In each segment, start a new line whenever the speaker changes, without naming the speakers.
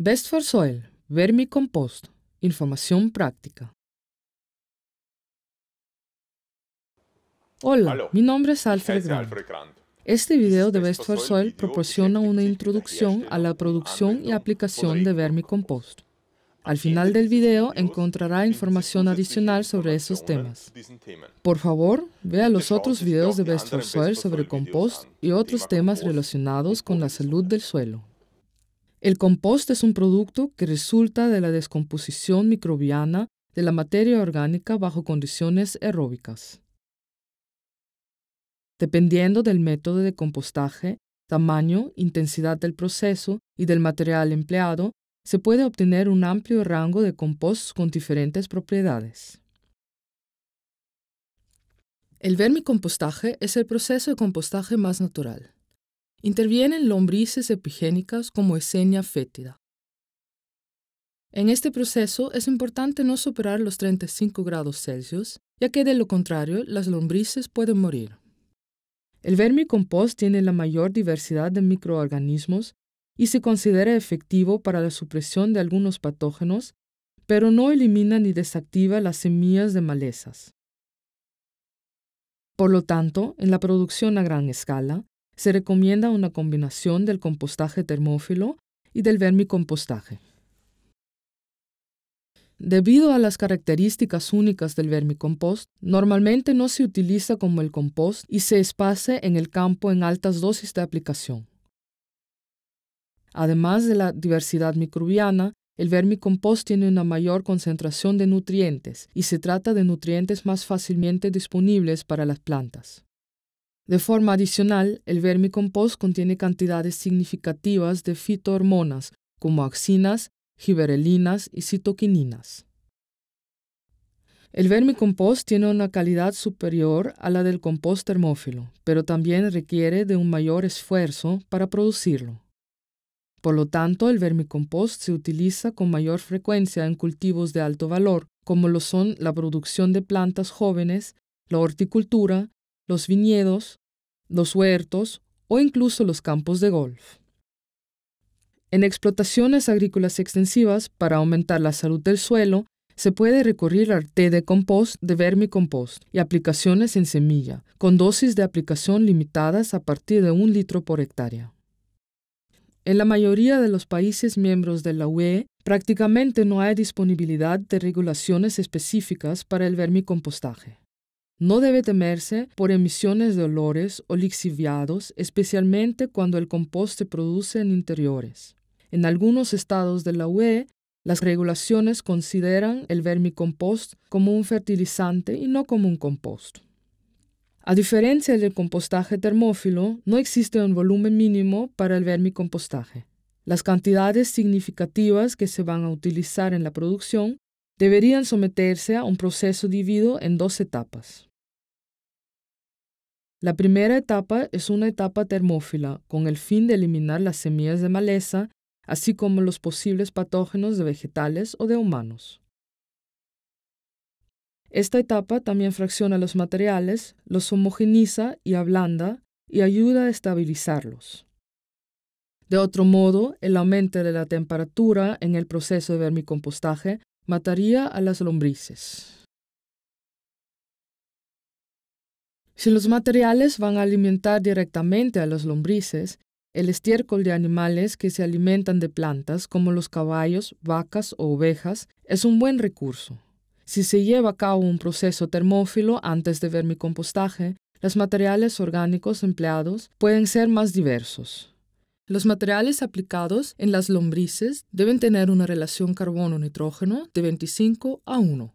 Best for Soil, Vermicompost, información práctica. Hola, mi nombre es Alfred Grant. Este video de Best for Soil proporciona una introducción a la producción y aplicación de vermicompost. Al final del video encontrará información adicional sobre esos temas. Por favor, vea este los otros videos de Best for Soil sobre compost y otros temas relacionados con la salud del suelo. El compost es un producto que resulta de la descomposición microbiana de la materia orgánica bajo condiciones aeróbicas. Dependiendo del método de compostaje, tamaño, intensidad del proceso y del material empleado, se puede obtener un amplio rango de compost con diferentes propiedades. El vermicompostaje es el proceso de compostaje más natural. Intervienen lombrices epigénicas como Esenia fétida. En este proceso es importante no superar los 35 grados Celsius, ya que de lo contrario las lombrices pueden morir. El vermicompost tiene la mayor diversidad de microorganismos y se considera efectivo para la supresión de algunos patógenos, pero no elimina ni desactiva las semillas de malezas. Por lo tanto, en la producción a gran escala, se recomienda una combinación del compostaje termófilo y del vermicompostaje. Debido a las características únicas del vermicompost, normalmente no se utiliza como el compost y se espace en el campo en altas dosis de aplicación. Además de la diversidad microbiana, el vermicompost tiene una mayor concentración de nutrientes y se trata de nutrientes más fácilmente disponibles para las plantas. De forma adicional, el vermicompost contiene cantidades significativas de fitohormonas como axinas, giberelinas y citoquininas. El vermicompost tiene una calidad superior a la del compost termófilo, pero también requiere de un mayor esfuerzo para producirlo. Por lo tanto, el vermicompost se utiliza con mayor frecuencia en cultivos de alto valor, como lo son la producción de plantas jóvenes, la horticultura los viñedos, los huertos o incluso los campos de golf. En explotaciones agrícolas extensivas, para aumentar la salud del suelo, se puede recurrir al té de compost de vermicompost y aplicaciones en semilla, con dosis de aplicación limitadas a partir de un litro por hectárea. En la mayoría de los países miembros de la UE, prácticamente no hay disponibilidad de regulaciones específicas para el vermicompostaje. No debe temerse por emisiones de olores o lixiviados, especialmente cuando el compost se produce en interiores. En algunos estados de la UE, las regulaciones consideran el vermicompost como un fertilizante y no como un compost. A diferencia del compostaje termófilo, no existe un volumen mínimo para el vermicompostaje. Las cantidades significativas que se van a utilizar en la producción deberían someterse a un proceso dividido en dos etapas. La primera etapa es una etapa termófila, con el fin de eliminar las semillas de maleza, así como los posibles patógenos de vegetales o de humanos. Esta etapa también fracciona los materiales, los homogeniza y ablanda y ayuda a estabilizarlos. De otro modo, el aumento de la temperatura en el proceso de vermicompostaje mataría a las lombrices. Si los materiales van a alimentar directamente a las lombrices, el estiércol de animales que se alimentan de plantas, como los caballos, vacas o ovejas, es un buen recurso. Si se lleva a cabo un proceso termófilo antes de vermicompostaje, los materiales orgánicos empleados pueden ser más diversos. Los materiales aplicados en las lombrices deben tener una relación carbono-nitrógeno de 25 a 1.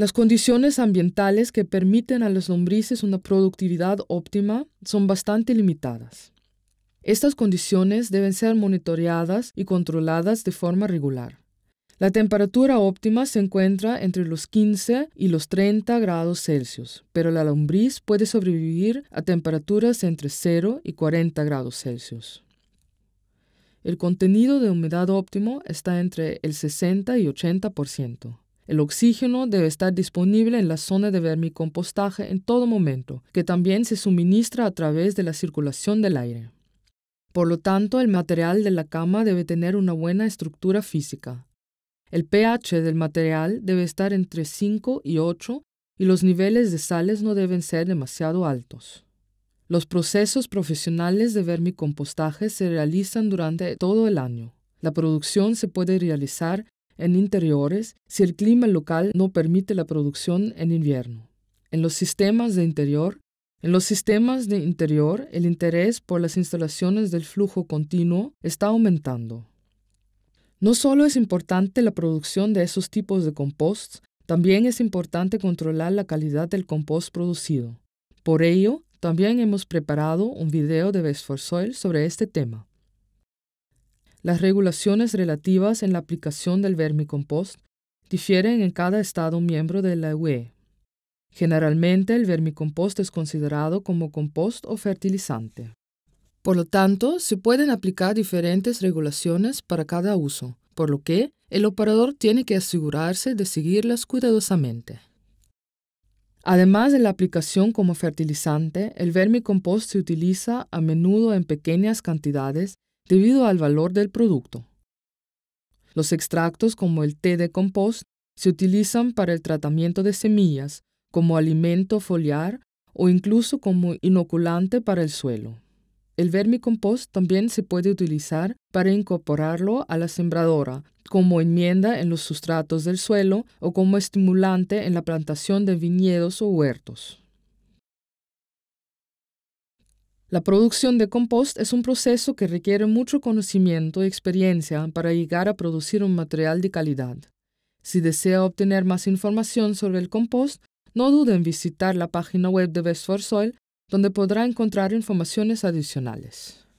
Las condiciones ambientales que permiten a las lombrices una productividad óptima son bastante limitadas. Estas condiciones deben ser monitoreadas y controladas de forma regular. La temperatura óptima se encuentra entre los 15 y los 30 grados Celsius, pero la lombriz puede sobrevivir a temperaturas entre 0 y 40 grados Celsius. El contenido de humedad óptimo está entre el 60 y 80%. El oxígeno debe estar disponible en la zona de vermicompostaje en todo momento, que también se suministra a través de la circulación del aire. Por lo tanto, el material de la cama debe tener una buena estructura física. El pH del material debe estar entre 5 y 8 y los niveles de sales no deben ser demasiado altos. Los procesos profesionales de vermicompostaje se realizan durante todo el año. La producción se puede realizar en interiores si el clima local no permite la producción en invierno. En los sistemas de interior, en los sistemas de interior, el interés por las instalaciones del flujo continuo está aumentando. No solo es importante la producción de esos tipos de compost, también es importante controlar la calidad del compost producido. Por ello, también hemos preparado un video de Best for Soil sobre este tema. Las regulaciones relativas en la aplicación del vermicompost difieren en cada Estado miembro de la UE. Generalmente el vermicompost es considerado como compost o fertilizante. Por lo tanto, se pueden aplicar diferentes regulaciones para cada uso, por lo que el operador tiene que asegurarse de seguirlas cuidadosamente. Además de la aplicación como fertilizante, el vermicompost se utiliza a menudo en pequeñas cantidades debido al valor del producto. Los extractos como el té de compost se utilizan para el tratamiento de semillas, como alimento foliar o incluso como inoculante para el suelo. El vermicompost también se puede utilizar para incorporarlo a la sembradora, como enmienda en los sustratos del suelo o como estimulante en la plantación de viñedos o huertos. La producción de compost es un proceso que requiere mucho conocimiento y experiencia para llegar a producir un material de calidad. Si desea obtener más información sobre el compost, no dude en visitar la página web de Best for Soil, donde podrá encontrar informaciones adicionales.